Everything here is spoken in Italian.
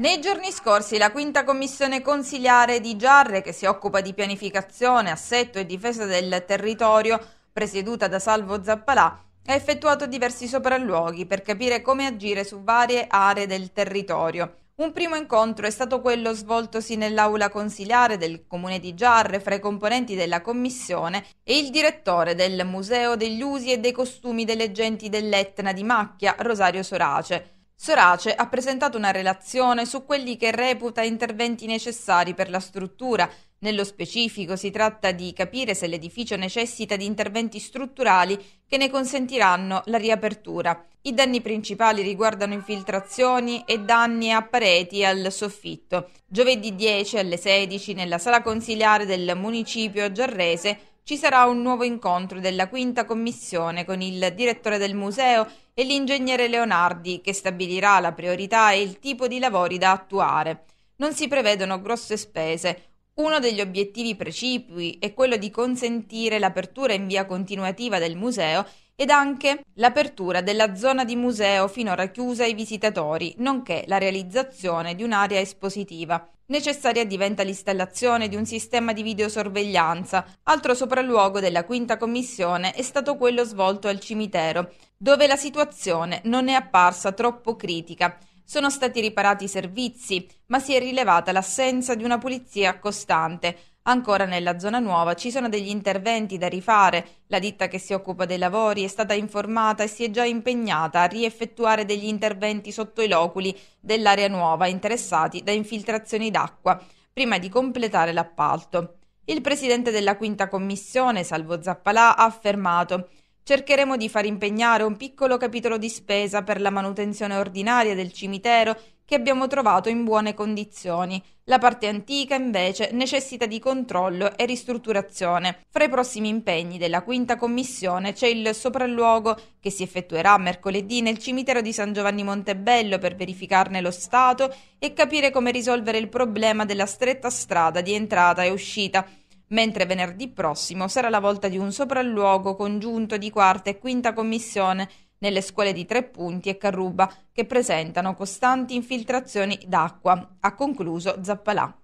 Nei giorni scorsi la quinta commissione consiliare di Giarre, che si occupa di pianificazione, assetto e difesa del territorio, presieduta da Salvo Zappalà, ha effettuato diversi sopralluoghi per capire come agire su varie aree del territorio. Un primo incontro è stato quello svoltosi nell'aula consiliare del comune di Giarre fra i componenti della commissione e il direttore del Museo degli Usi e dei Costumi delle Genti dell'Etna di Macchia, Rosario Sorace Sorace ha presentato una relazione su quelli che reputa interventi necessari per la struttura. Nello specifico si tratta di capire se l'edificio necessita di interventi strutturali che ne consentiranno la riapertura. I danni principali riguardano infiltrazioni e danni a pareti e al soffitto. Giovedì 10 alle 16 nella sala consiliare del municipio giarrese ci sarà un nuovo incontro della quinta commissione con il direttore del museo e l'ingegnere Leonardi che stabilirà la priorità e il tipo di lavori da attuare. Non si prevedono grosse spese. Uno degli obiettivi precipui è quello di consentire l'apertura in via continuativa del museo ed anche l'apertura della zona di museo finora chiusa ai visitatori, nonché la realizzazione di un'area espositiva. Necessaria diventa l'installazione di un sistema di videosorveglianza. Altro sopralluogo della quinta commissione è stato quello svolto al cimitero, dove la situazione non è apparsa troppo critica. Sono stati riparati i servizi, ma si è rilevata l'assenza di una pulizia costante. Ancora nella zona nuova ci sono degli interventi da rifare. La ditta che si occupa dei lavori è stata informata e si è già impegnata a rieffettuare degli interventi sotto i loculi dell'area nuova interessati da infiltrazioni d'acqua, prima di completare l'appalto. Il presidente della quinta commissione, Salvo Zappalà, ha affermato Cercheremo di far impegnare un piccolo capitolo di spesa per la manutenzione ordinaria del cimitero che abbiamo trovato in buone condizioni. La parte antica invece necessita di controllo e ristrutturazione. Fra i prossimi impegni della quinta commissione c'è il sopralluogo che si effettuerà mercoledì nel cimitero di San Giovanni Montebello per verificarne lo stato e capire come risolvere il problema della stretta strada di entrata e uscita mentre venerdì prossimo sarà la volta di un sopralluogo congiunto di quarta e quinta commissione nelle scuole di Tre Punti e Carruba che presentano costanti infiltrazioni d'acqua, ha concluso Zappalà.